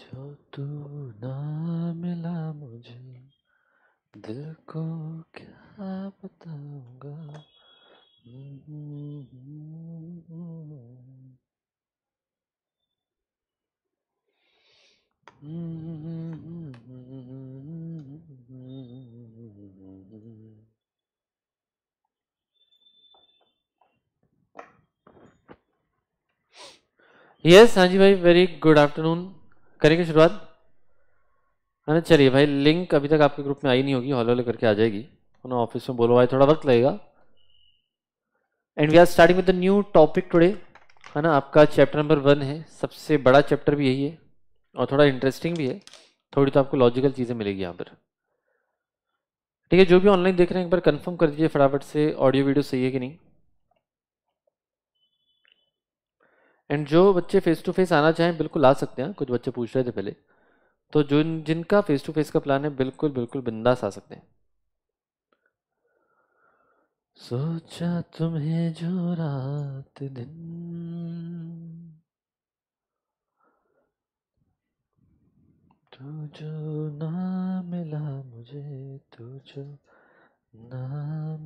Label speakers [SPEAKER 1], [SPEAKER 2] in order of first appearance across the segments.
[SPEAKER 1] जो तू ना मिला मुझे दिल को क्या बताऊंगा
[SPEAKER 2] यस हाँ जी भाई वेरी गुड आफ्टरनून करेंगे शुरुआत है ना चलिए भाई लिंक अभी तक आपके ग्रुप में आई नहीं होगी हॉल हॉल करके आ जाएगी उन्होंने ऑफिस में बोलो भाई थोड़ा वक्त लगेगा and we are starting with the new topic today है ना आपका चैप्टर नंबर वन है सबसे बड़ा चैप्टर भी यही है और थोड़ा इंटरेस्टिंग भी है थोड़ी तो आपको लॉजिकल चीज़ें मिलेगी यहाँ पर ठीक है जो भी ऑनलाइन देख रहे हैं एक बार कन्फर्म कर दीजिए फटाफट से ऑडियो वीडियो सही है कि नहीं एंड जो बच्चे फेस टू फेस आना चाहें बिल्कुल आ सकते हैं कुछ बच्चे पूछ रहे थे पहले तो जो जिनका फेस टू फेस का प्लान है बिल्कुल बिल्कुल बिंदास आ सकते हैं
[SPEAKER 1] सोचा तुम्हें जो रात दिन तू जो ना मिला मुझे तू जो ना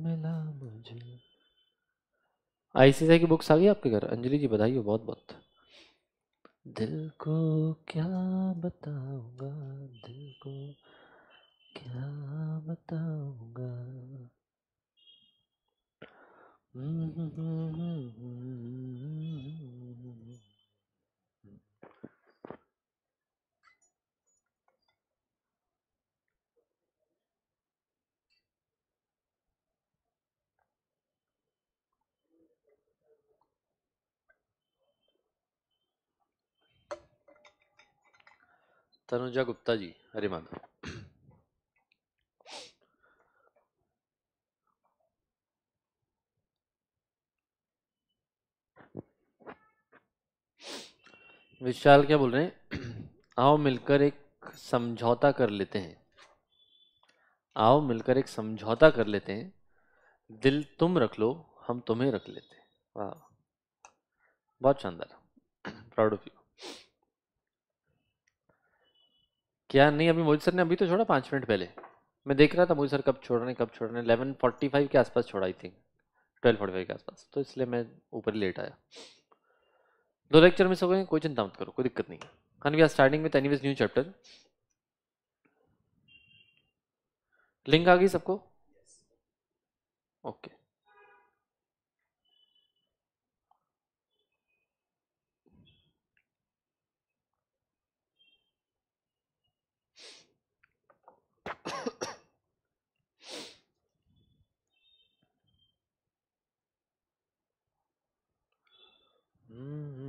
[SPEAKER 1] मिला मुझे
[SPEAKER 2] आईसीआई की बुक्स आ गई आपके घर अंजलि जी बधाई हो बहुत बहुत
[SPEAKER 1] दिल को क्या बताऊंगा दिल को क्या बताऊंगा हम्म हम्म हम्म हम्म, हम्म, हम्म, हम्म।
[SPEAKER 2] तनुजा गुप्ता जी हरे माधव विशाल क्या बोल रहे हैं आओ मिलकर एक समझौता कर लेते हैं आओ मिलकर एक समझौता कर लेते हैं दिल तुम रख लो हम तुम्हें रख लेते हैं वाह बहुत शानदार प्राउड ऑफ यू क्या नहीं अभी मोदी सर ने अभी तो छोड़ा पाँच मिनट पहले मैं देख रहा था मोदी सर कब छोड़ रहे हैं कब छोड़ रहे हैं इलेवन फोर्टी फाइव के आसपास छोड़ा I think twelve forty five के आसपास तो इसलिए मैं ऊपर लेट आया दो लेक्चर में सो गए कोई चिंता मत करो कोई दिक्कत नहीं and we are starting with any new chapter link आ गई सबको
[SPEAKER 1] ओके okay. mm-hmm.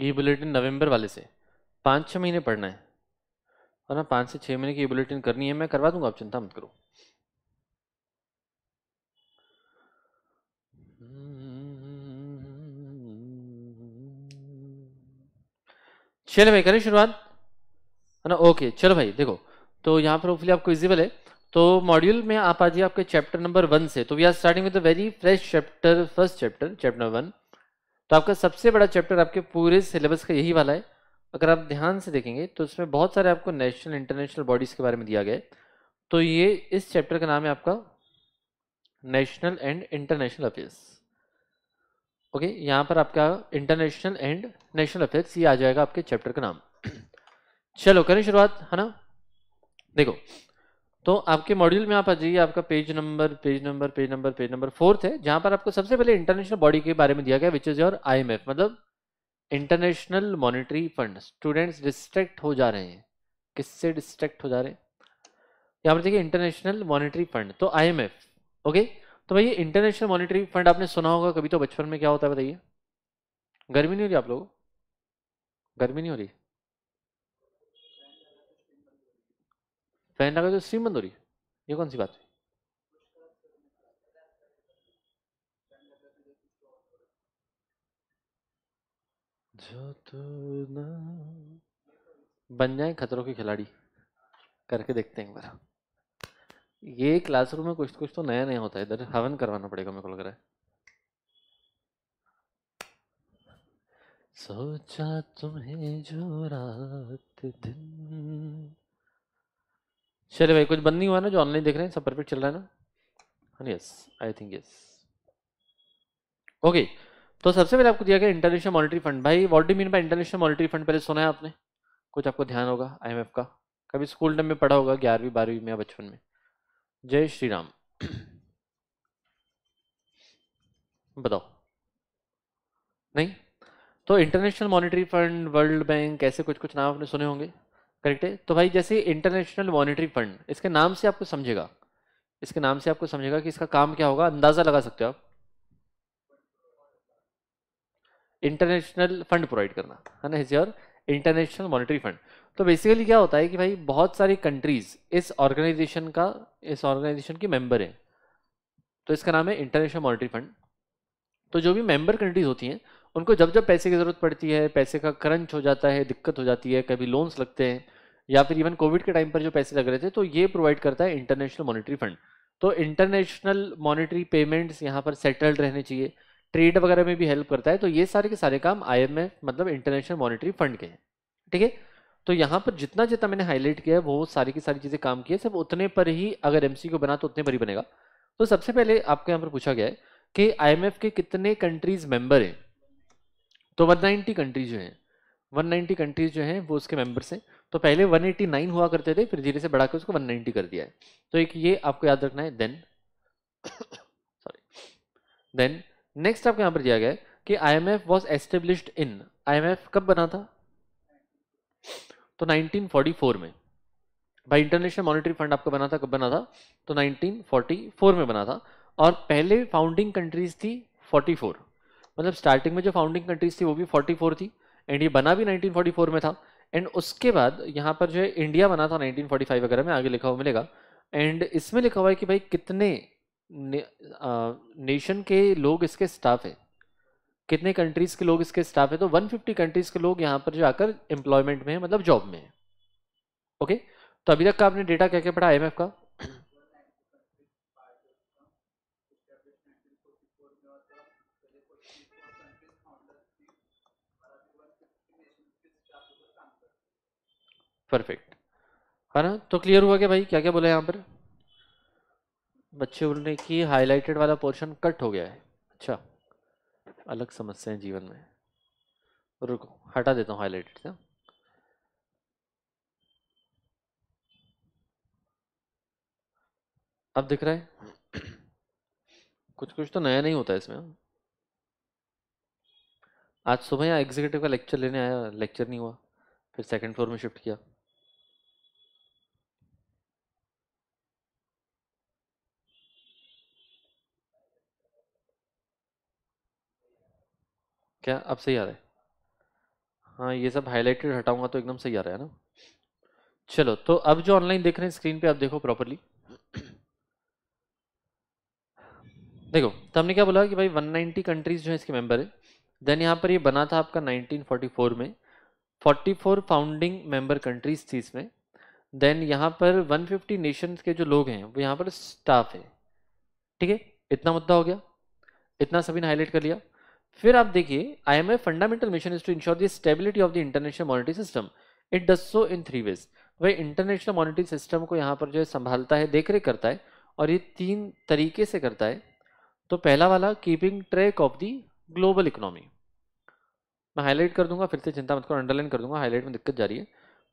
[SPEAKER 2] ये बुलेटिन नवंबर वाले से पाँच छः महीने पढ़ना है और ना पाँच से छः महीने की ये बुलेटिन करनी है मैं करवा दूंगा आप चिंता मत करो चलो भाई करें शुरुआत है ना ओके चलो भाई देखो तो यहाँ पर होपफुली आपको इजिबल है तो मॉड्यूल में आप आ जाइए आपके चैप्टर नंबर वन से तो we are starting with very fresh chapter first chapter chapter one तो आपका सबसे बड़ा चैप्टर आपके पूरे सिलेबस का यही वाला है अगर आप ध्यान से देखेंगे तो इसमें बहुत सारे आपको नेशनल इंटरनेशनल बॉडीज़ के बारे में दिया गया है तो ये इस चैप्टर का नाम है आपका national and international affairs okay यहाँ पर आपका इंटरनेशनल एंड नेशनल अफेयर्स ये आ जाएगा आपके चैप्टर का नाम चलो करें शुरुआत है ना देखो तो आपके मॉड्यूल में आप आ जाइए आपका page number page number page number page number fourth है जहां पर आपको सबसे पहले इंटरनेशनल बॉडी के बारे में दिया गया विच इज योर आईएमएफ मतलब international monetary fund students distract हो जा रहे हैं किससे डिस्ट्रैक्ट हो जा रहे हैं यहाँ पर देखिए इंटरनेशनल मॉनिटरी फंड तो आई ओके तो भाई इंटरनेशनल मॉनिटरी फंड आपने सुना होगा कभी तो बचपन में क्या होता है बताइए गर्मी नहीं हो रही आप लोगों गर्मी नहीं हो रही फैन लगा तो स्ट्रीम हो रही है ये कौन सी बात है बन जाए खतरों के खिलाड़ी करके देखते हैं एक बार ये क्लासरूम में कुछ कुछ तो नया नया होता है इधर हवन करवाना पड़ेगा मेरे को लग रहा है
[SPEAKER 1] सोचा तुम्हें जो रात दिन
[SPEAKER 2] चलिए भाई कुछ बंद नहीं हुआ ना जो ऑनलाइन देख रहे हैं सब परफेक्ट चल रहा है ना yes I think yes okay तो सबसे पहले आपको दिया गया इंटरनेशनल मॉनिटरी फंड भाई what do mean by international monetary fund पहले सुना है आपने कुछ आपको ध्यान होगा आईएमएफ का कभी स्कूल टाइम में पढ़ा होगा ग्यारहवीं बारहवीं में या बचपन में जय श्री राम बताओ नहीं तो international monetary fund world bank ऐसे कुछ कुछ नाम आपने सुने होंगे करेक्ट है तो भाई जैसे इंटरनेशनल मॉनिटरी फंड इसके नाम से आपको समझेगा इसके नाम से आपको समझेगा कि इसका काम क्या होगा अंदाज़ा लगा सकते हो आप इंटरनेशनल फंड प्रोवाइड करना है ना is your international monetary fund तो बेसिकली क्या होता है कि भाई बहुत सारी कंट्रीज इस ऑर्गेनाइजेशन का इस ऑर्गेनाइजेशन की मेंबर हैं तो इसका नाम है इंटरनेशनल मॉनिटरी फंड तो जो भी मेंबर कंट्रीज होती हैं उनको जब जब पैसे की ज़रूरत पड़ती है पैसे का करंच हो जाता है दिक्कत हो जाती है कभी लोन्स लगते हैं या फिर इवन कोविड के टाइम पर जो पैसे लग रहे थे तो ये प्रोवाइड करता है इंटरनेशनल मॉनिटरी फंड तो इंटरनेशनल मॉनिटरी पेमेंट्स यहाँ पर सेटल्ड रहने चाहिए ट्रेड वगैरह में भी हेल्प करता है तो ये सारे के सारे काम आईएमएफ मतलब इंटरनेशनल मॉनिटरी फंड के हैं ठीक है तो यहाँ पर जितना जितना मैंने हाईलाइट किया है वो सारी की सारी चीज़ें काम की है सब उतने पर ही अगर एम को बना तो उतने पर ही बनेगा तो सबसे पहले आपको यहाँ पर पूछा गया है कि आई के कितने कंट्रीज मेंबर हैं तो 190 कंट्रीज जो हैं 190 कंट्रीज जो हैं वो उसके मेंबर्स हैं तो पहले 189 हुआ करते थे फिर धीरे से बढ़ाकर उसको 190 कर दिया है तो एक ये आपको याद रखना है देन सॉरी देन नेक्स्ट आपको यहाँ पर दिया गया है कि I M F was established in I M F कब बना था तो 1944 में भाई इंटरनेशनल मॉनिटरी फंड आपको बना था कब बना था तो 1944 में बना था और पहले फाउंडिंग कंट्रीज थी 44 मतलब स्टार्टिंग में जो फाउंडिंग कंट्रीज थी वो भी 44 थी एंड ये बना भी 1944 में था एंड उसके बाद यहाँ पर जो है इंडिया बना था 1945 वगैरह में आगे लिखा हुआ मिलेगा एंड इसमें लिखा हुआ है कि भाई कितने ने, आ, नेशन के लोग इसके स्टाफ है कितने कंट्रीज़ के लोग इसके स्टाफ है तो वन कंट्रीज़ के लोग यहाँ पर जो आकर एम्प्लॉयमेंट में है मतलब जॉब में है ओके तो अभी तक का आपने डेटा क्या क्या पढ़ा आई का परफेक्ट है ना तो क्लियर हुआ क्या भाई क्या क्या बोला यहाँ पर बच्चे बोल रहे कि हाईलाइटेड वाला पोर्शन कट हो गया है अच्छा अलग समस्या है जीवन में रुको हटा देता हूँ हाईलाइटेड से अब दिख रहा है कुछ कुछ तो नया नहीं होता है इसमें आज सुबह यहाँ एग्जीक्यूटिव का लेक्चर लेने आया लेक्चर नहीं हुआ फिर सेकंड फ्लोर में शिफ्ट किया क्या अब सही आ रहा है हाँ ये सब हाईलाइटेड हटाऊंगा तो एकदम सही आ रहा है ना चलो तो अब जो ऑनलाइन देख रहे हैं स्क्रीन पे आप देखो प्रॉपरली देखो तो हमने क्या बोला कि भाई 190 कंट्रीज जो है इसके मेंबर है देन यहाँ पर ये बना था आपका 1944 में 44 फाउंडिंग मेंबर कंट्रीज थी इसमें देन यहाँ पर 150 नेशंस के जो लोग हैं वो यहाँ पर स्टाफ है ठीक है इतना मुद्दा हो गया इतना सभी ने हाईलाइट कर लिया फिर आप देखिए IMF fundamental mission is to ensure the stability of the international monetary system it does so in three ways वह इंटरनेशनल मॉनिटरी सिस्टम को यहाँ पर जो है संभालता है देख रेख करता है और ये तीन तरीके से करता है तो पहला वाला keeping track of the global economy मैं हाईलाइट कर दूंगा फिर से चिंता मत करो अंडरलाइन कर दूंगा हाईलाइट में दिक्कत जा रही है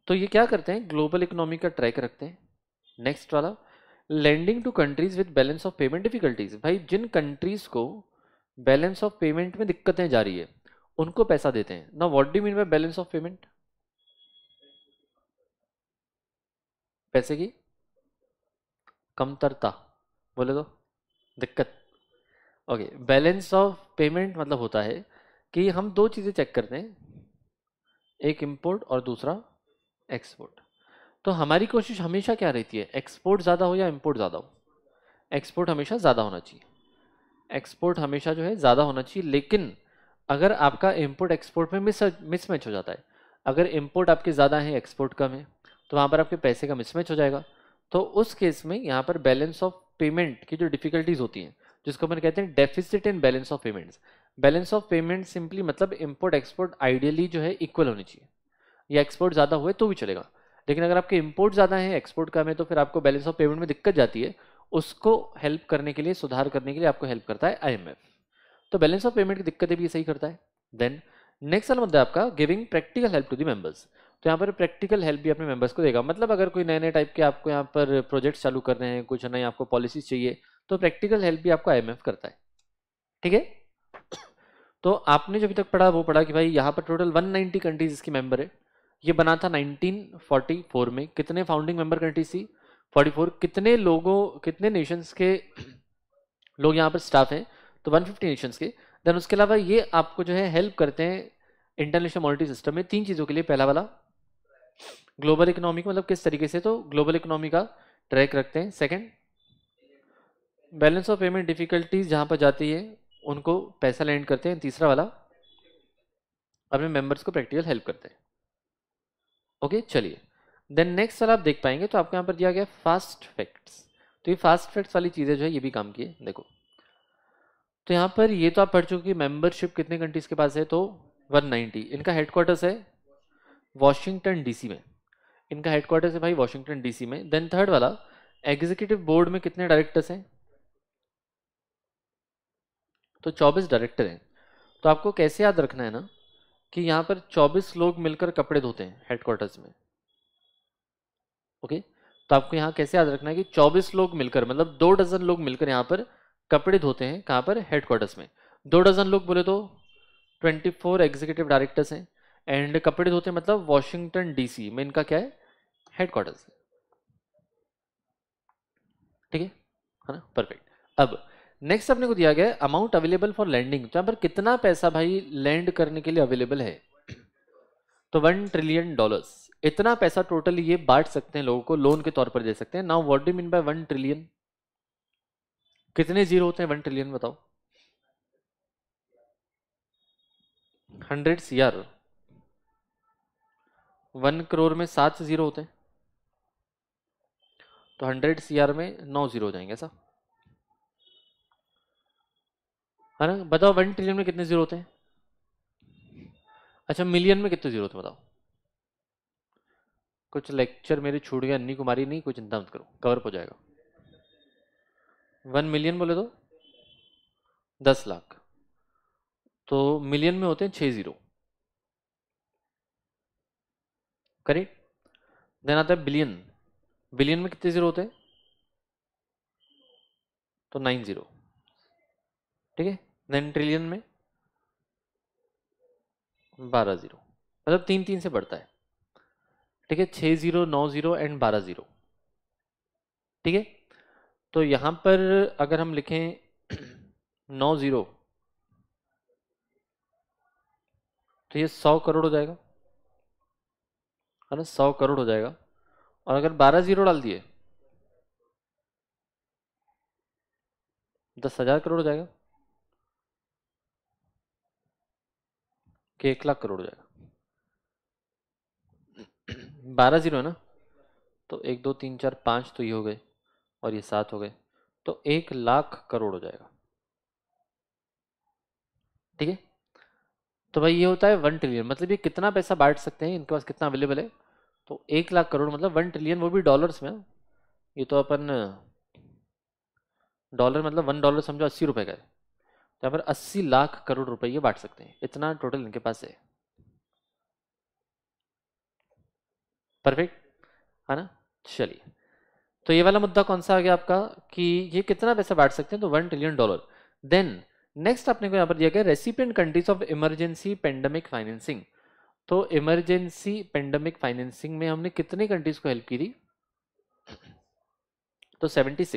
[SPEAKER 2] तो ये क्या करते हैं ग्लोबल इकोनॉमी का ट्रैक रखते हैं नेक्स्ट वाला lending to countries with balance of payment difficulties भाई जिन कंट्रीज को बैलेंस ऑफ पेमेंट में दिक्कतें जा रही है उनको पैसा देते हैं ना what do mean by balance of payment पैसे की कमतरता बोले तो दिक्कत ओके बैलेंस ऑफ पेमेंट मतलब होता है कि हम दो चीज़ें चेक करते हैं एक इंपोर्ट और दूसरा एक्सपोर्ट तो हमारी कोशिश हमेशा क्या रहती है एक्सपोर्ट ज़्यादा हो या इंपोर्ट ज़्यादा हो एक्सपोर्ट हमेशा ज़्यादा होना चाहिए एक्सपोर्ट हमेशा जो है ज़्यादा होना चाहिए लेकिन अगर आपका इम्पोर्ट एक्सपोर्ट में मिस मिसमैच हो जाता है अगर इम्पोर्ट आपके ज़्यादा है एक्सपोर्ट कम है तो वहाँ पर आपके पैसे का मिसमैच हो जाएगा तो उस केस में यहाँ पर बैलेंस ऑफ पेमेंट की जो डिफ़िकल्टीज़ होती हैं जिसको मैंने कहते हैं deficit in balance of payments balance of payment simply मतलब इम्पोर्ट एक्सपोर्ट आइडियली जो है इक्वल होनी चाहिए या एक्सपोर्ट ज़्यादा हुए तो भी चलेगा लेकिन अगर आपके इम्पोर्ट ज़्यादा है एक्सपोर्ट कम है तो फिर आपको बैलेंस ऑफ पेमेंट में दिक्कत जाती है उसको हेल्प करने के लिए सुधार करने के लिए आपको हेल्प करता है आईएमएफ तो बैलेंस ऑफ पेमेंट की दिक्कतें भी सही करता है देन नेक्स्ट वाला मुद्दा आपका giving practical help to the members तो यहाँ पर प्रैक्टिकल हेल्प भी अपने मेंबर्स को देगा मतलब अगर कोई नए नए टाइप के आपको यहाँ पर प्रोजेक्ट्स चालू करने हैं कुछ नए आपको पॉलिसीज चाहिए तो प्रैक्टिकल हेल्प भी आपको आईएमएफ करता है ठीक है तो आपने जो अभी तक पढ़ा वो पढ़ा कि भाई यहाँ पर टोटल 190 कंट्रीज इसकी मेंबर है ये बना था 1944 में कितने फाउंडिंग मेंबर कंट्रीज थी फोर्टी फोर कितने लोगों कितने नेशंस के लोग यहाँ पर स्टाफ हैं तो वन फिफ्टी नेशंस के देन उसके अलावा ये आपको जो है हेल्प करते हैं इंटरनेशनल मॉनिटरी सिस्टम में तीन चीज़ों के लिए पहला वाला ग्लोबल इकोनॉमी मतलब किस तरीके से तो ग्लोबल इकोनॉमी का ट्रैक रखते हैं second balance of payment difficulties जहाँ पर जाती है उनको पैसा लैंड करते हैं तीसरा वाला अपने मेंबर्स को प्रैक्टिकल हेल्प करते हैं ओके चलिए देन नेक्स्ट सर आप देख पाएंगे तो आपको यहाँ पर दिया गया फास्ट फैक्ट्स तो ये फास्ट फैक्ट्स वाली चीज़ें जो है ये भी काम की है देखो तो यहाँ पर ये तो आप पढ़ चुके मेंबरशिप कितने कंट्रीज के पास है तो 190 इनका हेडक्वार्टर्स है वॉशिंगटन डीसी में इनका हेडक्वार्टर्स है भाई वॉशिंगटन डीसी में देन थर्ड वाला एग्जीक्यूटिव बोर्ड में कितने डायरेक्टर्स हैं तो 24 डायरेक्टर हैं तो आपको कैसे याद रखना है ना कि यहाँ पर 24 लोग मिलकर कपड़े धोते हैं हेडक्वार्टर्स में ओके तो आपको यहाँ कैसे याद रखना है कि 24 लोग मिलकर मतलब दो डजन लोग मिलकर यहाँ पर कपड़े धोते हैं कहाँ पर हेडक्वार्टर्स में दो डजन लोग बोले तो 24 एग्जीक्यूटिव डायरेक्टर्स हैं एंड कपड़े धोते मतलब वॉशिंगटन डीसी में इनका क्या है हेडक्वार्टर्स ठीक है है ना परफेक्ट अब नेक्स्ट अपने को दिया गया है अमाउंट अवेलेबल फॉर लैंडिंग तो यहाँ पर कितना पैसा भाई लैंड करने के लिए अवेलेबल है तो वन ट्रिलियन डॉलर्स इतना पैसा टोटल ये बांट सकते हैं लोगों को लोन के तौर पर दे सकते हैं now what do mean by one trillion कितने जीरो होते हैं वन ट्रिलियन बताओ हंड्रेड सीआर वन करोड़ में सात जीरो होते हैं तो हंड्रेड सीआर में नौ जीरो हो जाएंगे ऐसा है ना बताओ वन ट्रिलियन में कितने जीरो होते हैं अच्छा मिलियन में कितने जीरो होते हैं बताओ कुछ लेक्चर मेरे छूट गए अन्नी कुमारी नहीं कोई चिंता मत करो कवर हो जाएगा वन मिलियन बोले तो दस लाख तो मिलियन में होते हैं छः ज़ीरो करेक्ट देन आता है बिलियन बिलियन में कितने ज़ीरो होते हैं तो नाइन ज़ीरो ठीक है देन ट्रिलियन में बारह ज़ीरो मतलब तीन तीन से बढ़ता है ठीक है छः ज़ीरो नौ ज़ीरो एंड बारह ज़ीरो ठीक है तो यहाँ पर अगर हम लिखें नौ ज़ीरो तो ये सौ करोड़ हो जाएगा है ना सौ करोड़ हो जाएगा और अगर बारह ज़ीरो डाल दिए दस हज़ार करोड़ हो जाएगा कि एक लाख करोड़ हो जाएगा बारह जीरो है ना तो एक दो तीन चार पाँच तो ये हो गए और ये सात हो गए तो एक लाख करोड़ हो जाएगा ठीक है तो भाई ये होता है वन ट्रिलियन मतलब ये कितना पैसा बांट सकते हैं इनके पास कितना अवेलेबल है तो एक लाख करोड़ मतलब वन ट्रिलियन वो भी डॉलर्स में ये तो अपन डॉलर मतलब वन डॉलर समझो अस्सी रुपए का है तो यहाँ पर अस्सी लाख करोड़ रुपए ये बांट सकते हैं इतना टोटल इनके पास है परफेक्ट है ना चलिए तो ये वाला मुद्दा कौन सा आ गया आपका कि ये कितना पैसा बांट सकते हैं तो one trillion dollar then next आपने को यहाँ पर दिया गया recipient countries of emergency pandemic financing तो इमरजेंसी पेंडेमिक फाइनेंसिंग में हमने कितने कंट्रीज को हेल्प की थी तो 76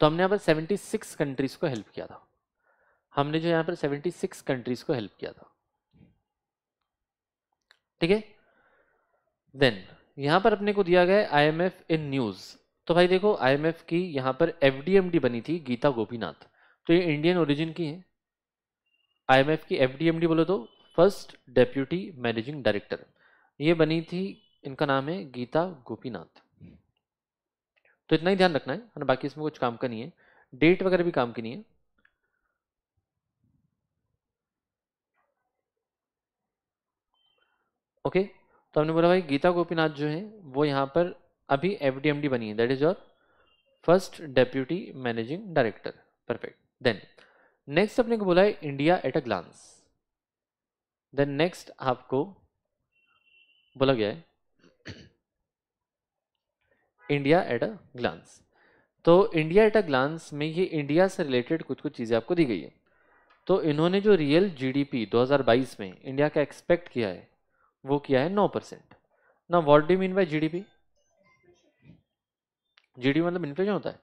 [SPEAKER 2] तो हमने यहाँ पर 76 कंट्रीज को हेल्प किया था हमने जो यहाँ पर 76 कंट्रीज को हेल्प किया था ठीक है देन यहाँ पर अपने को दिया गया I M F in news तो भाई देखो आईएमएफ की यहाँ पर एफडीएमडी बनी थी गीता गोपीनाथ तो ये इंडियन ओरिजिन की है आईएमएफ की एफडीएमडी बोले तो फर्स्ट डेप्यूटी मैनेजिंग डायरेक्टर ये बनी थी इनका नाम है गीता गोपीनाथ तो इतना ही ध्यान रखना है और बाकी इसमें कुछ काम का नहीं है डेट वगैरह भी काम की नहीं है ओके okay? तो हमने बोला भाई गीता गोपीनाथ जो है वो यहाँ पर अभी एफ डी बनी है that is your first deputy managing director perfect then next अपने को बोला है India at a glance then next आपको बोला गया है इंडिया एट अ ग्लांस तो इंडिया एट अ ग्लांस में ये इंडिया से रिलेटेड कुछ कुछ चीज़ें आपको दी गई है तो इन्होंने जो रियल जीडीपी 2022 में इंडिया का एक्सपेक्ट किया है वो किया है नौ परसेंट ना what do mean by G D मतलब इन्फ्लेशन होता है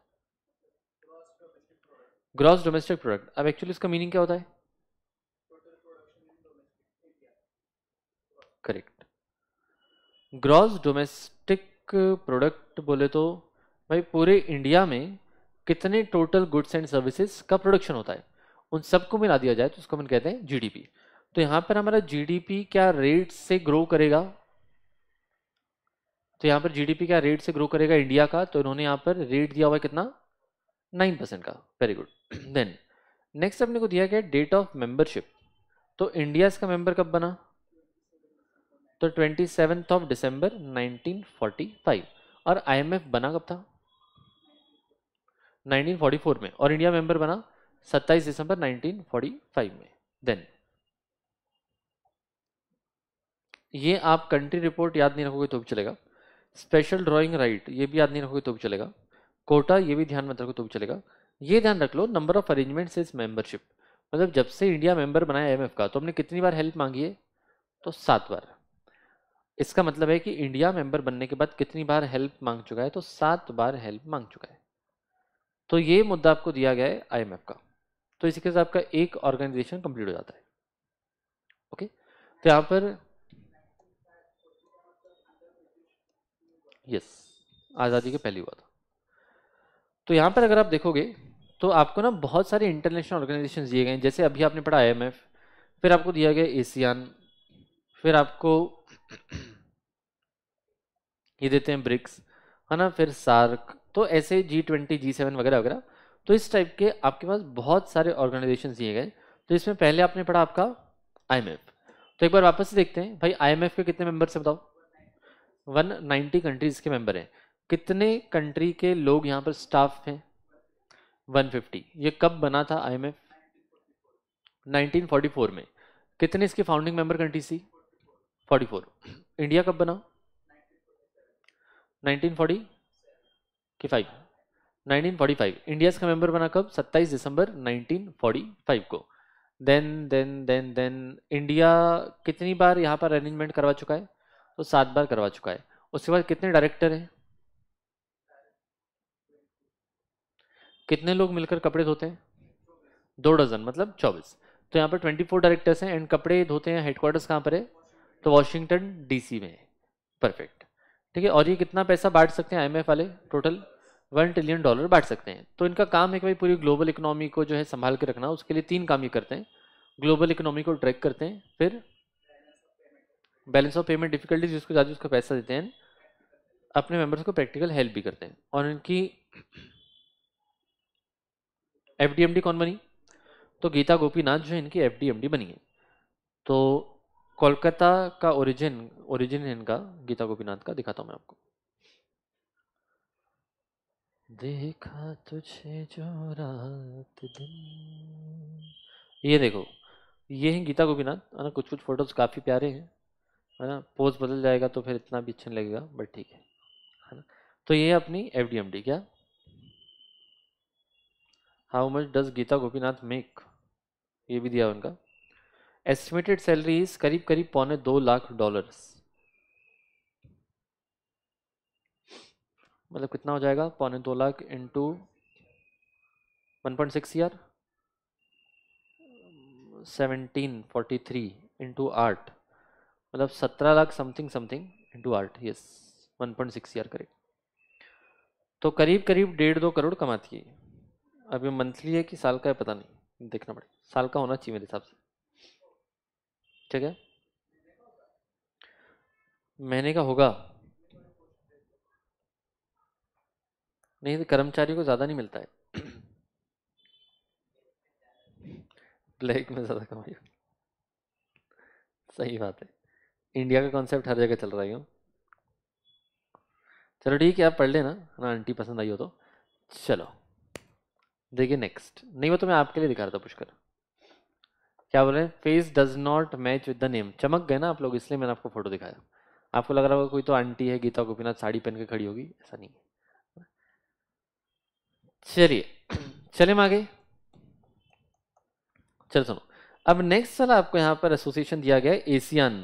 [SPEAKER 2] ग्रॉस डोमेस्टिक प्रोडक्ट अब एक्चुअली इसका मीनिंग क्या होता है करेक्ट ग्रॉस डोमेस्टिक प्रोडक्ट बोले तो भाई पूरे इंडिया में कितने टोटल गुड्स एंड सर्विसेज का प्रोडक्शन होता है उन सबको मिला दिया जाए तो उसको हम कहते हैं जीडीपी तो यहां पर हमारा जीडीपी क्या रेट से ग्रो करेगा तो यहां पर जीडीपी क्या रेट से ग्रो करेगा इंडिया का तो इन्होंने यहां पर रेट दिया हुआ कितना नाइन परसेंट का वेरी गुड देन नेक्स्ट अपने को दिया गया डेट ऑफ मेंबरशिप तो इंडिया का मेंबर कब बना तो ट्वेंटी सेवेंथ ऑफ फोर्टी 1945 और आईएमएफ बना कब था 1944 में और इंडिया मेंबर बना 27 दिसंबर 1945 में देन ये आप कंट्री रिपोर्ट याद नहीं रखोगे तो भी चलेगा स्पेशल ड्राइंग राइट ये भी याद नहीं रखोगे तो भी चलेगा कोटा ये भी ध्यान मत रखो तो भी चलेगा ये ध्यान रख लो number of arrangements is membership मतलब जब से इंडिया मेंबर बनाया एम का तो हमने कितनी बार हेल्प मांगी है तो सात बार इसका मतलब है कि इंडिया मेंबर बनने के बाद कितनी बार हेल्प मांग चुका है तो सात बार हेल्प मांग चुका है तो ये मुद्दा आपको दिया गया है आईएमएफ का तो इसी के साथ आपका एक ऑर्गेनाइजेशन कंप्लीट हो जाता है ओके तो यहाँ पर यस आज़ादी के पहले हुआ था तो यहाँ पर अगर आप देखोगे तो आपको ना बहुत सारे इंटरनेशनल ऑर्गेनाइजेशन दिए गए जैसे अभी आपने पढ़ा आई फिर आपको दिया गया एशियान फिर आपको ये देते हैं ब्रिक्स है ना फिर सार्क तो ऐसे जी ट्वेंटी जी सेवन वगैरह वगैरह तो इस टाइप के आपके पास बहुत सारे ऑर्गेनाइजेशन दिए गए तो इसमें पहले आपने पढ़ा आपका आई तो एक बार वापस देखते हैं भाई आई के कितने मेंबर्स हैं बताओ वन नाइन्टी कंट्रीज के मेंबर हैं कितने कंट्री के लोग यहाँ पर स्टाफ हैं वन फिफ्टी ये कब बना था फोर्टी 1944 में कितने इसके फाउंडिंग मेंबर कंट्री थी 44 इंडिया कब बना 1940 की फाइव 1945 इंडिया का मेंबर बना कब 27 दिसंबर 1945 को then then then then India कितनी बार यहाँ पर अरेंजमेंट करवा चुका है तो सात बार करवा चुका है उसके बाद कितने डायरेक्टर हैं कितने लोग मिलकर कपड़े धोते हैं दो डजन मतलब चौबीस तो यहाँ पर ट्वेंटी फोर डायरेक्टर्स हैं एंड कपड़े धोते हैं हेडक्वार्टर्स कहाँ पर है तो वॉशिंगटन डीसी में है परफेक्ट ठीक है और ये कितना पैसा बांट सकते हैं आईएमएफ वाले टोटल वन ट्रिलियन डॉलर बांट सकते हैं तो इनका काम है कि भाई पूरी ग्लोबल इकोनॉमी को जो है संभाल के रखना उसके लिए तीन काम ये करते हैं ग्लोबल इकोनॉमी को ट्रैक करते हैं फिर बैलेंस ऑफ पेमेंट डिफिकल्टीज जिसको ज्यादा उसका पैसा देते हैं अपने मेंबर्स को प्रैक्टिकल हेल्प भी करते हैं और इनकी एफ डी कौन बनी तो गीता गोपीनाथ जो इनकी एफ डी बनी है तो कोलकाता का ओरिजिन ओरिजिन है इनका गीता गोपीनाथ का
[SPEAKER 1] दिखाता हूँ मैं आपको देखा तुझे जो रात दिन
[SPEAKER 2] ये देखो ये है गीता गोपीनाथ है ना कुछ कुछ फोटोज काफ़ी प्यारे हैं है ना पोज बदल जाएगा तो फिर इतना भी अच्छा नहीं लगेगा बट ठीक है है ना तो ये अपनी एफ डी एम डी क्या how much does Gita Gopinath make ये भी दिया उनका एस्टिमेटेड सैलरी इज करीब करीब पौने दो लाख डॉलर्स मतलब कितना हो जाएगा पौने दो lakh into one point six year seventeen forty three into आठ मतलब सत्रह lakh something something into art yes one point six year करीब तो करीब करीब डेढ़ दो करोड़ कमाती है अभी मंथली है कि साल का है पता नहीं देखना पड़ेगा साल का होना चाहिए मेरे हिसाब से ठीक है महीने का होगा नहीं तो कर्मचारी को ज़्यादा नहीं मिलता है ब्लैक में ज़्यादा कमाई सही बात है इंडिया का कॉन्सेप्ट हर जगह चल रहा है चलो ठीक है आप पढ़ लेना ना आंटी पसंद आई हो तो चलो देखिए नेक्स्ट नहीं वो तो मैं आपके लिए दिखा रहा था पुष्कर क्या बोल रहे हैं face does not match with the name चमक गए ना आप लोग इसलिए मैंने आपको फोटो दिखाया आपको लग रहा होगा कोई तो आंटी है गीता गोपीनाथ साड़ी पहन के खड़ी होगी ऐसा नहीं है चलिए चले आगे चलो सुनो अब नेक्स्ट सला आपको यहाँ पर एसोसिएशन दिया गया एशियन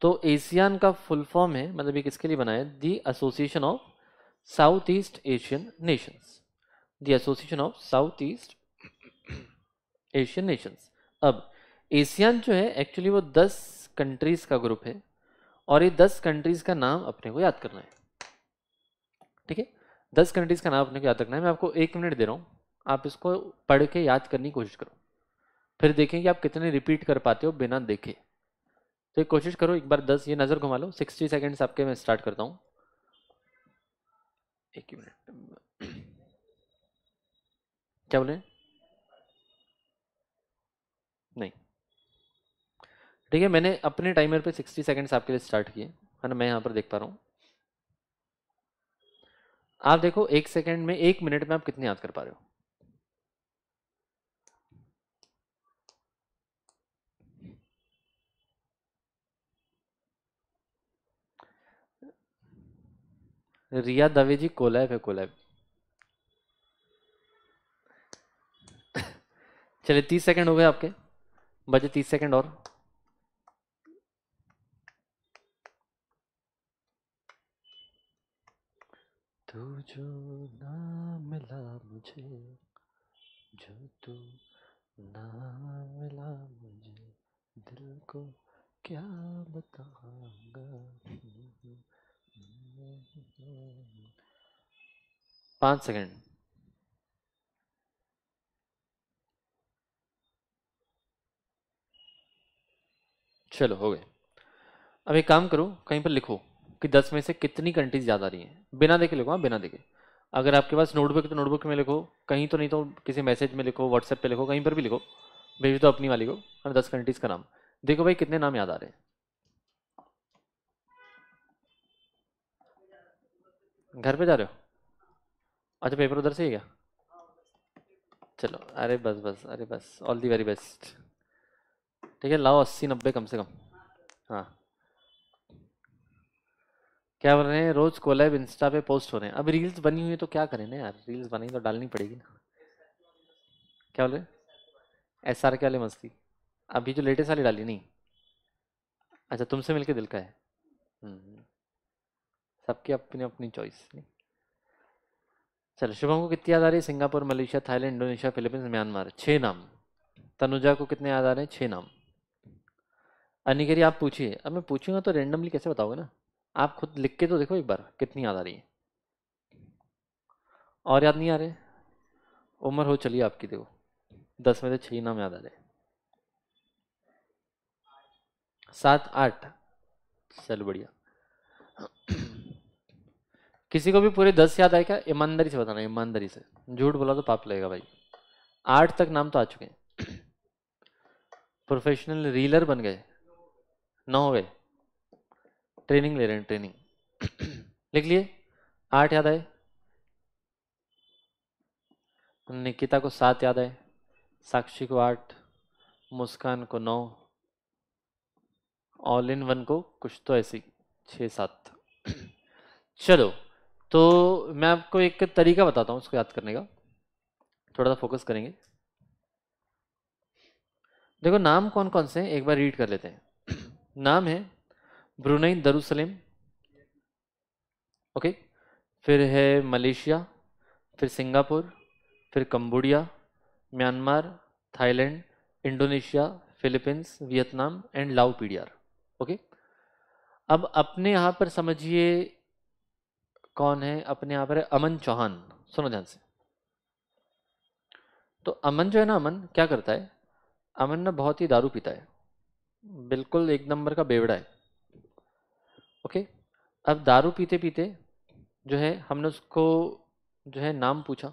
[SPEAKER 2] तो एशियान का फुल फॉर्म है मतलब ये किसके लिए बनाया the association of south east Asian nations the association of south east Asian nations अब एशियान जो है एक्चुअली वो दस कंट्रीज का ग्रुप है और ये दस कंट्रीज का नाम अपने को याद करना है ठीक है दस कंट्रीज का नाम अपने को याद रखना है मैं आपको एक मिनट दे रहा हूँ आप इसको पढ़ के याद करने की कोशिश करो फिर देखें कि आप कितने रिपीट कर पाते हो बिना देखे तो एक कोशिश करो एक बार दस ये नज़र घुमा लो सिक्सटी सेकेंड्स आपके मैं स्टार्ट करता
[SPEAKER 1] हूँ एक मिनट
[SPEAKER 2] क्या बोले नहीं ठीक है मैंने अपने टाइमर पे सिक्सटी सेकेंड्स आपके लिए स्टार्ट किए है ना मैं यहाँ पर देख पा रहा हूँ आप देखो एक सेकेंड में एक मिनट में आप कितने याद कर पा रहे हो रिया दवे जी कोलैब है कोलैब चलिए तीस सेकंड हो गए आपके बजे तीस सेकंड और
[SPEAKER 1] तू जो ना मिला मुझे जो तू ना मिला मुझे दिल को क्या बताऊंगा
[SPEAKER 2] पाँच सेकंड चलो हो गए अब एक काम करो कहीं पर लिखो कि दस में से कितनी कंट्रीज याद आ रही हैं बिना देखे लिखो हाँ बिना देखे अगर आपके पास नोटबुक है तो नोटबुक में लिखो कहीं तो नहीं तो किसी मैसेज में लिखो व्हाट्सएप पे लिखो कहीं पर भी लिखो भेज दो अपनी वाली को और दस कंट्रीज़ का नाम देखो भाई कितने नाम याद आ रहे हैं घर पे जा रहे हो अच्छा पेपर उधर से ही क्या चलो अरे बस बस अरे बस ऑल दी वेरी बेस्ट ठीक है लाओ अस्सी नब्बे कम से कम हाँ क्या बोल रहे हैं रोज कोलैब इंस्टा पे पोस्ट हो रहे हैं अब रील्स बनी हुई है तो क्या करें ना यार रील्स बनी तो डालनी पड़ेगी ना क्या बोल रहे हैं एस आर के वाले मस्ती अभी जो लेटेस्ट वाली डाली नहीं अच्छा तुमसे मिलके दिल का है हम्म, हम्म। सबकी अपनी अपनी चॉइस चलो शुभम को कितनी याद आ रही है Singapore Malaysia Thailand Indonesia Philippines Myanmar छः नाम तनुजा को कितने याद आ रहे हैं छः नाम अनिकेरी आप पूछिए अब मैं पूछूंगा तो रेंडमली कैसे बताओगे ना आप खुद लिख के तो देखो एक बार कितनी याद आ रही है और याद नहीं आ रहे उम्र हो चलिए आपकी देखो दस में से छः नाम याद आ रहे सात आठ चलो बढ़िया किसी को भी पूरे दस याद आए क्या ईमानदारी से बताना ईमानदारी से झूठ बोला तो पाप लगेगा भाई आठ तक नाम तो आ चुके हैं प्रोफेशनल रीलर बन गए नौ हो गए ट्रेनिंग ले रहे हैं ट्रेनिंग लिख लिए आठ याद आए निकिता को सात याद आए साक्षी को आठ मुस्कान को नौ ऑल इन वन को कुछ तो ऐसी छः सात चलो तो मैं आपको एक तरीका बताता हूँ उसको याद करने का थोड़ा सा फोकस करेंगे देखो नाम कौन कौन से हैं एक बार रीड कर लेते हैं नाम है ब्रुनई दरुसलेम ओके फिर है मलेशिया फिर सिंगापुर फिर Cambodia Myanmar Thailand Indonesia Philippines Vietnam and Lao PDR okay अब अपने यहाँ पर समझिए कौन है अपने यहाँ पर अमन चौहान सुनो ध्यान से तो अमन जो है ना अमन क्या करता है अमन ना बहुत ही दारू पीता है बिल्कुल एक नंबर का बेवड़ा है ओके अब दारू पीते पीते जो है हमने उसको जो है नाम पूछा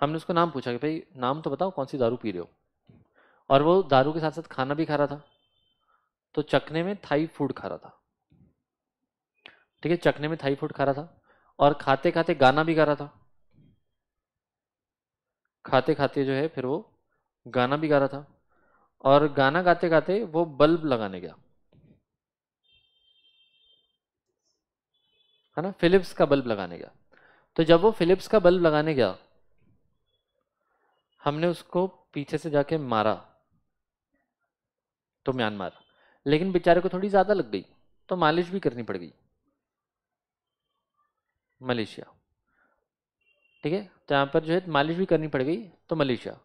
[SPEAKER 2] हमने उसको नाम पूछा कि भाई नाम तो बताओ कौन सी दारू पी रहे हो और वो दारू के साथ साथ खाना भी खा रहा था तो चखने में थाई फूड खा रहा था ठीक है चखने में थाई फूड खा रहा था और खाते खाते गाना भी गा रहा था खाते खाते जो है फिर वो गाना भी गा रहा था और गाना गाते गाते वो बल्ब लगाने गया है ना फिलिप्स का बल्ब लगाने गया तो जब वो फिलिप्स का बल्ब लगाने गया हमने उसको पीछे से जाके मारा तो म्यांमार लेकिन बेचारे को थोड़ी ज़्यादा लग गई तो मालिश भी करनी पड़ गई मलेशिया ठीक है तो यहाँ पर जो है मालिश भी करनी पड़ गई तो मलेशिया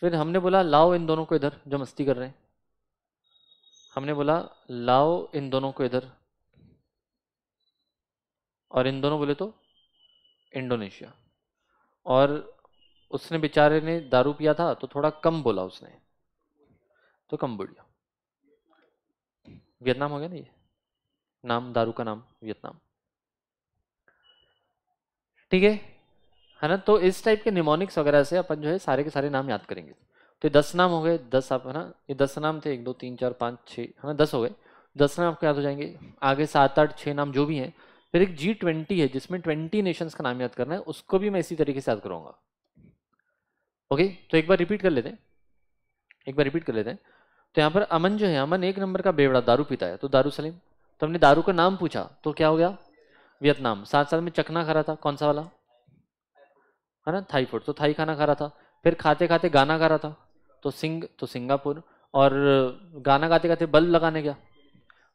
[SPEAKER 2] फिर हमने बोला लाओ इन दोनों को इधर जो मस्ती कर रहे हैं हमने बोला लाओ इन दोनों को इधर और इन दोनों बोले तो इंडोनेशिया और उसने बेचारे ने दारू पिया था तो थोड़ा कम बोला उसने तो कम बोलिया वियतनाम हो गया ना ये नाम दारू का नाम वियतनाम ठीक है है ना तो इस टाइप के निमोनिक्स वगैरह से अपन जो है सारे के सारे नाम याद करेंगे तो ये दस नाम हो गए दस आप है ना ये दस नाम थे एक दो तीन चार पाँच छः है ना दस हो गए दस नाम आपको याद हो जाएंगे आगे सात आठ छः नाम जो भी हैं फिर एक जी ट्वेंटी है जिसमें ट्वेंटी नेशंस का नाम याद करना है उसको भी मैं इसी तरीके से याद करूँगा ओके तो एक बार रिपीट कर लेते हैं एक बार रिपीट कर लेते हैं तो यहाँ पर अमन जो है अमन एक नंबर का बेवड़ा दारू पीता है तो दारू सलीम तो हमने दारू का नाम पूछा तो क्या हो गया वियतनाम साथ साथ में चखना खा रहा था कौन सा वाला है ना थाई फूड तो थाई खाना खा रहा था फिर खाते खाते गाना गा रहा था तो सिंग तो सिंगापुर और गाना गाते गाते बल्ब लगाने गया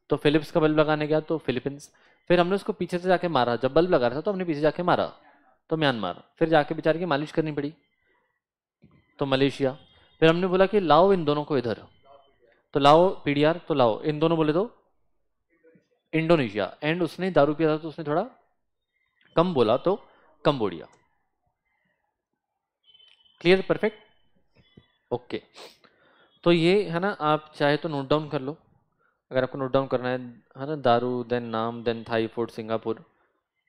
[SPEAKER 2] तो फिलिप्स का बल्ब लगाने गया तो फिलिपींस फिर हमने उसको पीछे से जाके मारा जब बल्ब लगा रहा था तो हमने पीछे जाके मारा तो म्यांमार फिर जाके बेचारे की मालिश करनी पड़ी तो मलेशिया फिर हमने बोला कि लाओ इन दोनों को इधर तो लाओ पीडीआर तो लाओ इन दोनों बोले तो इंडोनेशिया एंड उसने दारू पिया था तो उसने थोड़ा कम बोला तो कंबोडिया क्लियर परफेक्ट ओके तो ये है ना आप चाहे तो नोट डाउन कर लो अगर आपको नोट डाउन करना है है ना दारू देन नाम देन थाई फूड सिंगापुर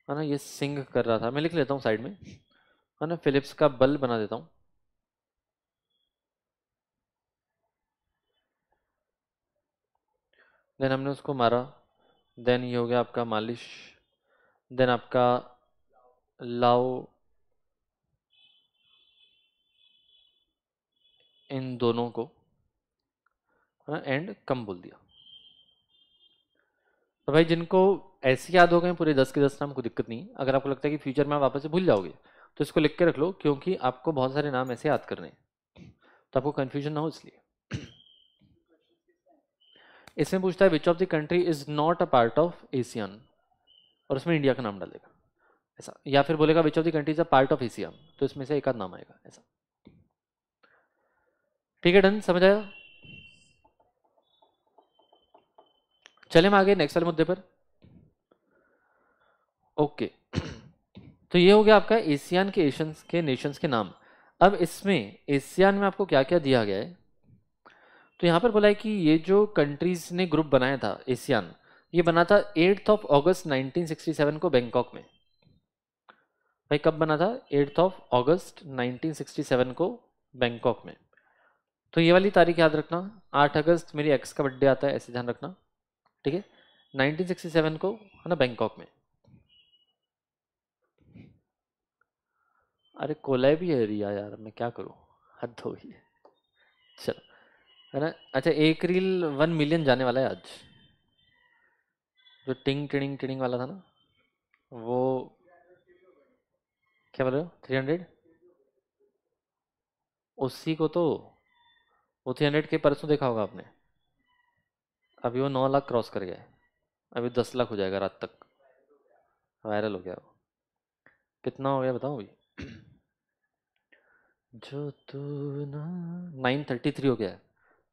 [SPEAKER 2] है ना ये सिंग कर रहा था मैं लिख लेता हूँ साइड में है ना फिलिप्स का बल बना देता हूँ देन हमने उसको मारा देन ये हो गया आपका मालिश देन आपका लाओ इन दोनों को एंड कम बोल दिया तो भाई जिनको ऐसे याद हो गए पूरे दस के दस नाम कोई दिक्कत नहीं अगर आपको लगता है कि फ्यूचर में आप वापस से भूल जाओगे तो इसको लिख के रख लो क्योंकि आपको बहुत सारे नाम ऐसे याद करने हैं तो आपको कन्फ्यूजन ना हो इसलिए इसमें पूछता है which of the country is not a part of ASEAN और उसमें इंडिया का नाम डालेगा ऐसा या फिर बोलेगा which of the country is a part of Asia तो इसमें से एक आध नाम आएगा ऐसा ठीक है डन समझ आया चले हम आगे नेक्स्ट वाले मुद्दे पर ओके तो ये हो गया आपका एशियान के एशियंस के नेशंस के नाम अब इसमें एशियान में आपको क्या क्या दिया गया है तो यहाँ पर बोला है कि ये जो कंट्रीज ने ग्रुप बनाया था एशियान ये बना था एट्थ ऑफ अगस्त 1967 को बैंकॉक में भाई कब बना था एट्थ ऑफ अगस्त 1967 को बैंकॉक में तो ये वाली तारीख याद रखना 8 अगस्त मेरी एक्स का बर्थडे आता है ऐसे ध्यान रखना ठीक है 1967 को है ना बैंकॉक में अरे कोलाई भी है रिया यार मैं क्या करूँ हद हो गई चलो है ना अच्छा एक रील वन मिलियन जाने वाला है आज जो टिंग टिंग टिंग वाला था ना वो क्या बोल रहे हो थ्री हंड्रेड उसी को तो वो थ्री हंड्रेड के परसों देखा होगा आपने अभी वो नौ लाख क्रॉस कर गया है अभी दस लाख हो जाएगा रात तक वायरल हो गया वो कितना हो गया बताओ अभी
[SPEAKER 1] जो तू ना
[SPEAKER 2] नाइन थर्टी थ्री हो गया है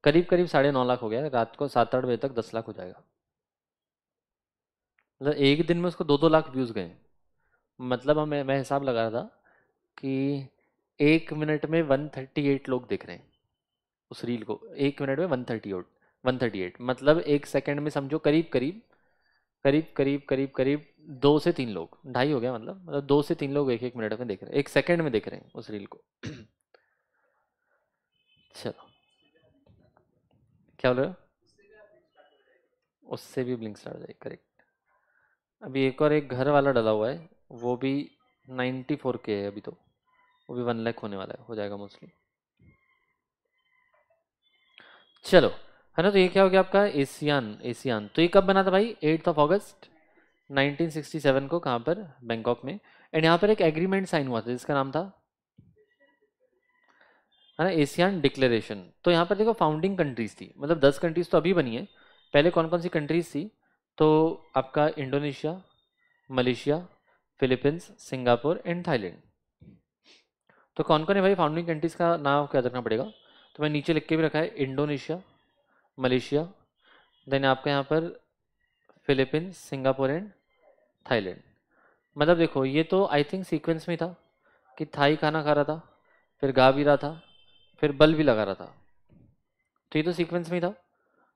[SPEAKER 2] करीब करीब साढ़े नौ लाख हो गया रात को सात आठ बजे तक दस लाख हो जाएगा मतलब एक दिन में उसको दो दो लाख व्यूज़ गए मतलब हम मैं हिसाब लगा रहा था कि एक मिनट में वन थर्टी एट लोग देख रहे हैं उस रील को एक मिनट में one thirty eight one thirty eight मतलब एक सेकंड में समझो करीब करीब करीब करीब करीब करीब दो से तीन लोग ढाई हो गया मतलब मतलब दो से तीन लोग एक एक मिनट में देख रहे हैं एक सेकंड में देख रहे हैं उस रील को चलो क्या बोल रहे हो उससे भी ब्लिंक स्टार्ट हो जाएगी करेक्ट अभी एक और एक घर वाला डला हुआ है वो भी नाइन्टी फोर के है अभी तो वो भी वन लैख होने वाला है हो जाएगा मोस्टली चलो है ना तो ये क्या हो गया आपका एशियान एशियान तो ये कब बना था भाई एट्थ ऑफ अगस्त 1967 को कहाँ पर बैंकॉक में एंड यहाँ पर एक एग्रीमेंट साइन हुआ था जिसका नाम था है ना एशियन डिक्लेरेशन तो यहाँ पर देखो फाउंडिंग कंट्रीज थी मतलब दस कंट्रीज तो अभी बनी है पहले कौन कौन सी कंट्रीज थी तो आपका Indonesia Malaysia Philippines Singapore and Thailand तो कौन कौन है भाई फाउंडिंग कंट्रीज़ का नाम क्या रखना पड़ेगा तो मैं नीचे लिख के भी रखा है इंडोनेशिया मलेशिया देन आपका यहाँ पर फिलीपींस सिंगापुर एंड थाईलैंड मतलब देखो ये तो आई थिंक सीक्वेंस में था कि थाई खाना खा रहा था फिर गा भी रहा था फिर बल्ब भी लगा रहा था तो ये तो सीक्वेंस में ही था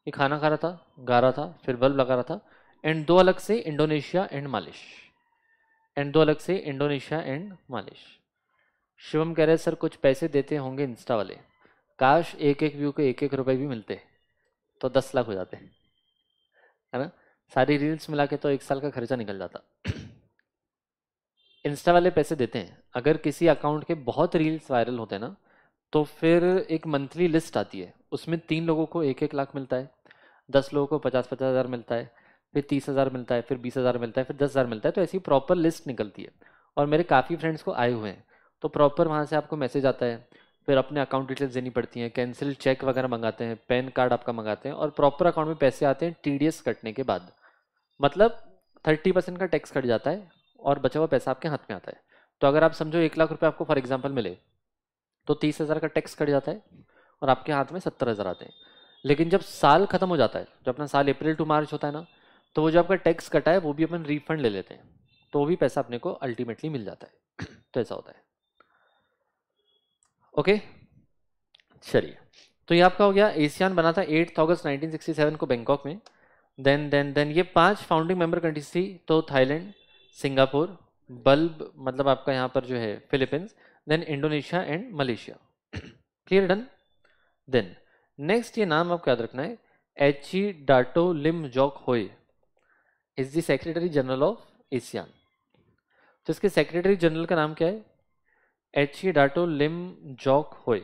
[SPEAKER 2] ये खाना खा रहा था गा रहा था फिर बल्ब लगा रहा था एंड दो अलग से इंडोनेशिया एंड मालिश एंड दो अलग से इंडोनेशिया एंड मालिश शिवम कह रहे सर कुछ पैसे देते होंगे इंस्टा वाले काश एक एक व्यू के एक एक रुपए भी मिलते तो दस लाख हो जाते है ना सारी रील्स मिला के तो एक साल का खर्चा निकल जाता इंस्टा वाले पैसे देते हैं अगर किसी अकाउंट के बहुत रील्स वायरल होते हैं ना तो फिर एक मंथली लिस्ट आती है उसमें तीन लोगों को एक एक लाख मिलता है दस लोगों को पचास पचास हज़ार मिलता है फिर तीस हज़ार मिलता है फिर बीस हज़ार मिलता है फिर दस हज़ार मिलता है तो ऐसी प्रॉपर लिस्ट निकलती है और मेरे काफ़ी फ्रेंड्स को आए हुए हैं तो प्रॉपर वहाँ से आपको मैसेज आता है फिर अपने अकाउंट डिटेल्स देनी पड़ती हैं कैंसिल चेक वगैरह मंगाते हैं पैन कार्ड आपका मंगाते हैं और प्रॉपर अकाउंट में पैसे आते हैं टी कटने के बाद मतलब थर्टी परसेंट का टैक्स कट जाता है और बचा हुआ पैसा आपके हाथ में आता है तो अगर आप समझो एक लाख रुपये आपको फॉर एग्जाम्पल मिले तो तीस हज़ार का टैक्स कट जाता है और आपके हाथ में सत्तर हज़ार आते हैं लेकिन जब साल ख़त्म हो जाता है जो अपना साल अप्रैल टू मार्च होता है ना तो वो जो आपका टैक्स कटा है वो भी अपन रिफंड ले लेते हैं तो वो भी पैसा अपने को अल्टीमेटली मिल जाता है तो ऐसा होता है ओके चलिए तो ये आपका हो गया एशियान बना था एट्थ अगस्त नाइनटीन को बैंकॉक में देन देन देन ये पांच फाउंडिंग मेंबर कंट्रीज थी तो थाईलैंड सिंगापुर बल्ब मतलब आपका यहाँ पर जो है Philippines then Indonesia and Malaysia clear done then next ये नाम आपको याद रखना है H E Dato Lim Jock Hoi is the secretary general of ASEAN तो इसके सेक्रेटरी जनरल का नाम क्या है H E Dato Lim Jock Hoi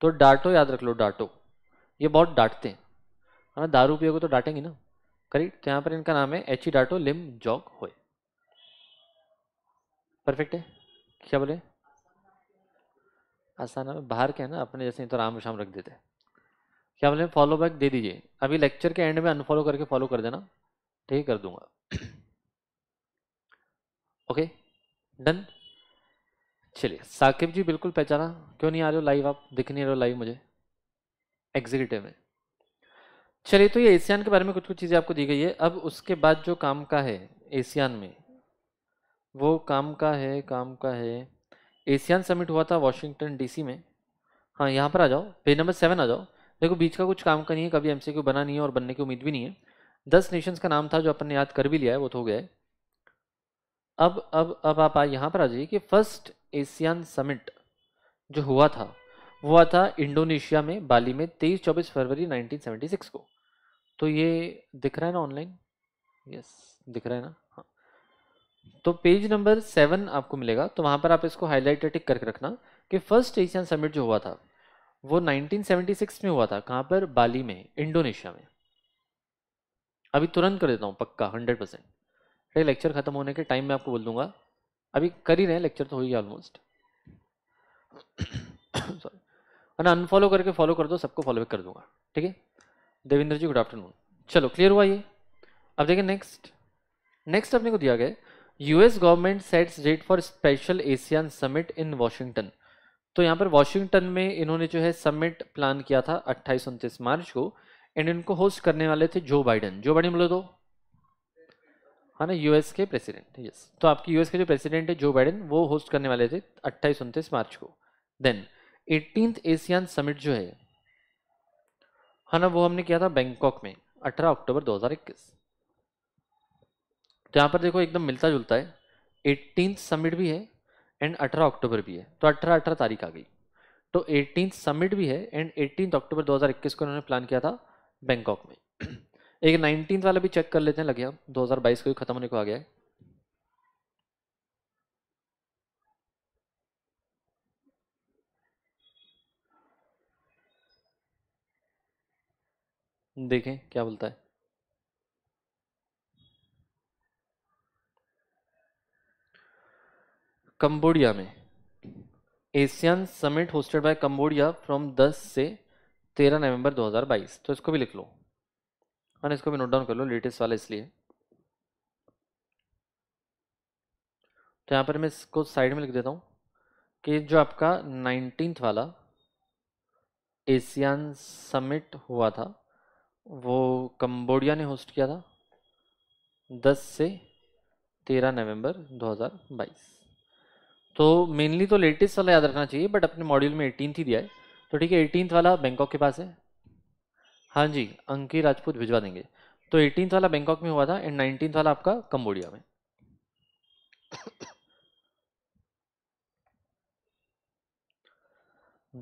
[SPEAKER 2] तो डाटो याद रख लो डाटो ये बहुत डांटते हैं है ना दारू पियोगे तो डांटेंगे ना करेक्ट तो यहाँ पर इनका नाम है H E Dato Lim Jock Hoi perfect है क्या बोले आसाना में बाहर के है ना अपने जैसे तो राम शाम रख देते क्या बोले फॉलो बैक दे दीजिए अभी लेक्चर के एंड में अनफॉलो करके फॉलो कर देना ठीक कर दूंगा ओके डन चलिए साकिब जी बिल्कुल पहचाना क्यों नहीं आ रहे हो लाइव आप दिख नहीं रहे हो लाइव मुझे एग्जीक्यूटिव में चलिए तो ये एशियान के बारे में कुछ कुछ चीज़ें आपको दी गई है अब उसके बाद जो काम का है एशियान में वो काम का है काम का है एशियन समिट हुआ था वाशिंगटन डीसी में हाँ यहाँ पर आ जाओ पेज नंबर सेवन आ जाओ देखो बीच का कुछ काम का नहीं है कभी एम बना नहीं है और बनने की उम्मीद भी नहीं है दस नेशंस का नाम था जो अपन ने याद कर भी लिया है वो तो हो गया है अब अब अब आप यहाँ पर आ जाइए कि फर्स्ट एशियन समिट जो हुआ था वो हुआ था इंडोनेशिया में बाली में तेईस चौबीस फरवरी नाइनटीन को तो ये दिख रहा है ना ऑनलाइन यस दिख रहा है ना तो पेज नंबर सेवन आपको मिलेगा तो वहां पर आप इसको हाईलाइट टिक करके रखना कि फर्स्ट एशियन समिट जो हुआ था वो 1976 में हुआ था कहां पर बाली में इंडोनेशिया में अभी तुरंत कर देता हूं पक्का 100 परसेंट लेक्चर खत्म होने के टाइम में आपको बोल दूंगा अभी कर ही रहे हैं लेक्चर तो हो ही ऑलमोस्ट सॉरी ना अनफॉलो करके फॉलो कर दो सबको फॉलो कर दूंगा ठीक है देवेंद्र जी गुड आफ्टरनून चलो क्लियर हुआ ये अब देखिए नेक्स्ट नेक्स्ट अपने को दिया गया US government sets date for special ASEAN summit in Washington तो यहाँ पर वॉशिंगटन में इन्होंने जो है समिट प्लान किया था अट्ठाईस उनतीस मार्च को एंड इनको होस्ट करने वाले थे जो बाइडन जो बाइडन बोले तो है हाँ ना यूएस के प्रेसिडेंट यस तो आपकी यूएस के जो प्रेसिडेंट है जो बाइडन वो होस्ट करने वाले थे अट्ठाईस उनतीस मार्च को देन एटीन एशियन समिट जो है हाँ ना वो हमने किया था बैंकॉक में अठारह अक्टूबर दो तो यहाँ पर देखो एकदम मिलता जुलता है एट्टीन समिट भी है एंड अठारह अक्टूबर भी है तो अठारह अठारह तारीख आ गई तो एट्टीन समिट भी है एंड एटीन अक्टूबर 2021 को इन्होंने प्लान किया था बैंकॉक में एक नाइनटीन वाला भी चेक कर लेते हैं लगे हम बाईस को खत्म होने को आ गया है देखें क्या बोलता है कंबोडिया में ASEAN summit hosted by Cambodia from 10 से 13 नवंबर 2022 तो इसको भी लिख लो और इसको भी नोट डाउन कर लो लेटेस्ट वाला इसलिए तो यहाँ पर मैं इसको साइड में लिख देता हूँ कि जो आपका नाइनटीन वाला एशियन समिट हुआ था वो कंबोडिया ने होस्ट किया था 10 से 13 नवंबर 2022 तो मेनली तो लेटेस्ट वाला याद रखना चाहिए बट अपने मॉड्यूल में एटीनथ ही दिया है तो ठीक है एटीनथ वाला बैंकॉक के पास है हाँ जी अंकी राजपूत भिजवा देंगे तो एटीनथ वाला बैंकॉक में हुआ था एंड नाइनटीन वाला आपका कंबोडिया में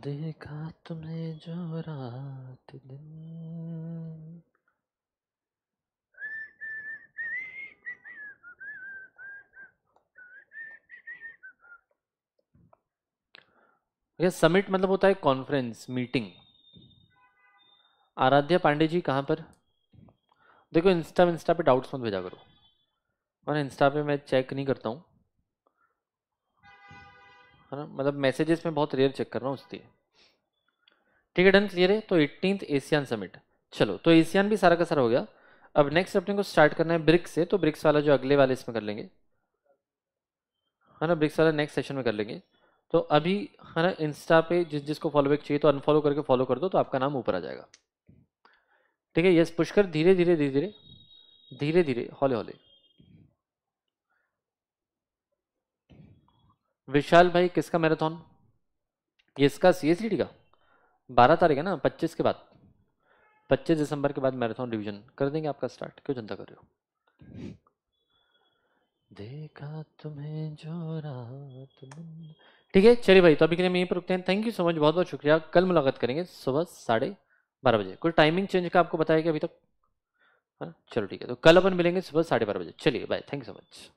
[SPEAKER 1] देखा तुमने जो रात दिन
[SPEAKER 2] भैया समिट मतलब होता है कॉन्फ्रेंस मीटिंग आराध्या पांडे जी कहाँ पर देखो इंस्टा इंस्टा पे डाउट्स मत भेजा करो और इंस्टा पे मैं चेक नहीं करता हूँ है ना मतलब मैसेजेस में बहुत रेयर चेक कर रहा हूँ उसके ठीक है डन क्लियर है तो एट्टीन एशियन समिट चलो तो एशियन भी सारा का सारा हो गया अब नेक्स्ट अपने को स्टार्ट करना है ब्रिक्स से तो ब्रिक्स वाला जो अगले वाले इसमें कर लेंगे है ना ब्रिक्स वाला नेक्स्ट सेशन में कर लेंगे तो अभी है ना इंस्टा पे जिस जिसको फॉलो बैक चाहिए तो अनफॉलो करके फॉलो कर दो तो आपका नाम ऊपर आ जाएगा ठीक है यस पुष्कर धीरे धीरे धीरे धीरे धीरे धीरे हौले हौले विशाल भाई किसका मैराथन ये इसका सी एस का बारह तारीख है ना पच्चीस के बाद पच्चीस दिसंबर के बाद मैराथन डिवीजन कर देंगे आपका स्टार्ट क्यों चिंता कर रहे हो
[SPEAKER 1] देखा तुम्हें जो रात
[SPEAKER 2] ठीक है चलिए भाई तो अभी के लिए हम यहीं पर रुकते हैं थैंक यू सो मच बहुत बहुत शुक्रिया कल मुलाकात करेंगे सुबह साढ़े बारह बजे कोई टाइमिंग चेंज का आपको बताया कि अभी तक है हाँ, ना चलो ठीक है तो कल अपन मिलेंगे सुबह साढ़े बारह बजे चलिए bye
[SPEAKER 1] thank you so much